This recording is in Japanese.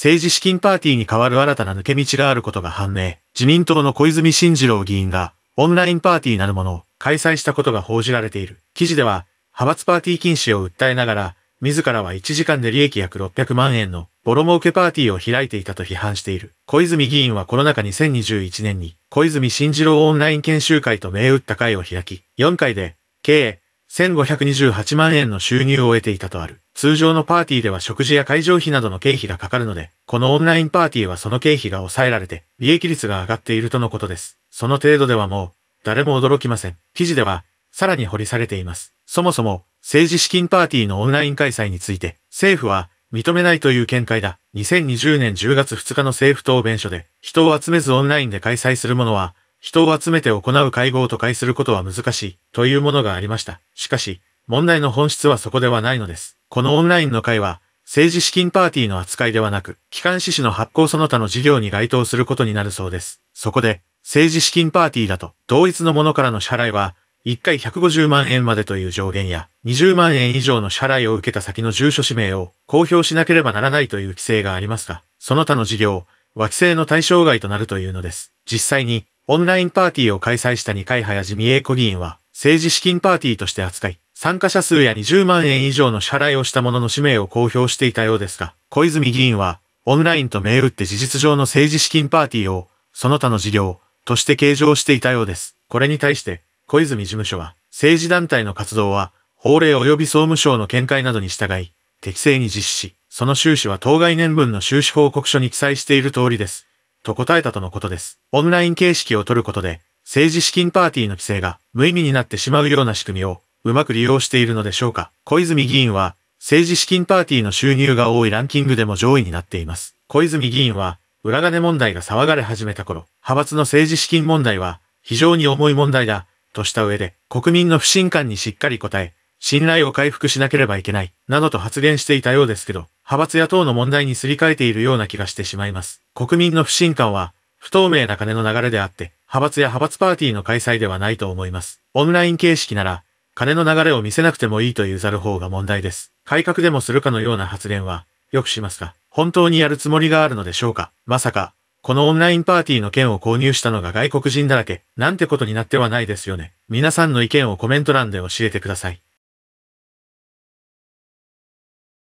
政治資金パーティーに代わる新たな抜け道があることが判明、自民党の小泉進次郎議員が、オンラインパーティーなるものを開催したことが報じられている。記事では、派閥パーティー禁止を訴えながら、自らは1時間で利益約600万円のボロ儲けパーティーを開いていたと批判している。小泉議員はコロナ禍2021年に小泉慎次郎オンライン研修会と銘打った会を開き、4回で計1528万円の収入を得ていたとある。通常のパーティーでは食事や会場費などの経費がかかるので、このオンラインパーティーはその経費が抑えられて、利益率が上がっているとのことです。その程度ではもう、誰も驚きません。記事では、さらに掘り下げています。そもそも、政治資金パーティーのオンライン開催について、政府は、認めないという見解だ。2020年10月2日の政府答弁書で、人を集めずオンラインで開催するものは、人を集めて行う会合を都会することは難しい、というものがありました。しかし、問題の本質はそこではないのです。このオンラインの会は、政治資金パーティーの扱いではなく、機関支持の発行その他の事業に該当することになるそうです。そこで、政治資金パーティーだと、同一のものからの支払いは、1回150万円までという上限や、20万円以上の支払いを受けた先の住所氏名を公表しなければならないという規制がありますが、その他の事業は規制の対象外となるというのです。実際に、オンラインパーティーを開催した二階派や自民子議員は、政治資金パーティーとして扱い、参加者数や20万円以上の支払いをした者の氏名を公表していたようですが、小泉議員は、オンラインと銘打って事実上の政治資金パーティーを、その他の事業、として計上していたようです。これに対して、小泉事務所は、政治団体の活動は、法令及び総務省の見解などに従い、適正に実施し、その収支は当該年分の収支報告書に記載している通りです。と答えたとのことです。オンライン形式を取ることで、政治資金パーティーの規制が無意味になってしまうような仕組みを、うまく利用しているのでしょうか。小泉議員は、政治資金パーティーの収入が多いランキングでも上位になっています。小泉議員は、裏金問題が騒がれ始めた頃、派閥の政治資金問題は、非常に重い問題だ、とした上で、国民の不信感にしっかり応え、信頼を回復しなければいけない、などと発言していたようですけど、派閥や党の問題にすり替えているような気がしてしまいます。国民の不信感は、不透明な金の流れであって、派閥や派閥パーティーの開催ではないと思います。オンライン形式なら、金の流れを見せなくてもいいというざる方が問題です。改革でもするかのような発言は、よくしますが、本当にやるつもりがあるのでしょうかまさか、このオンラインパーティーの件を購入したのが外国人だらけ、なんてことになってはないですよね。皆さんの意見をコメント欄で教えてください。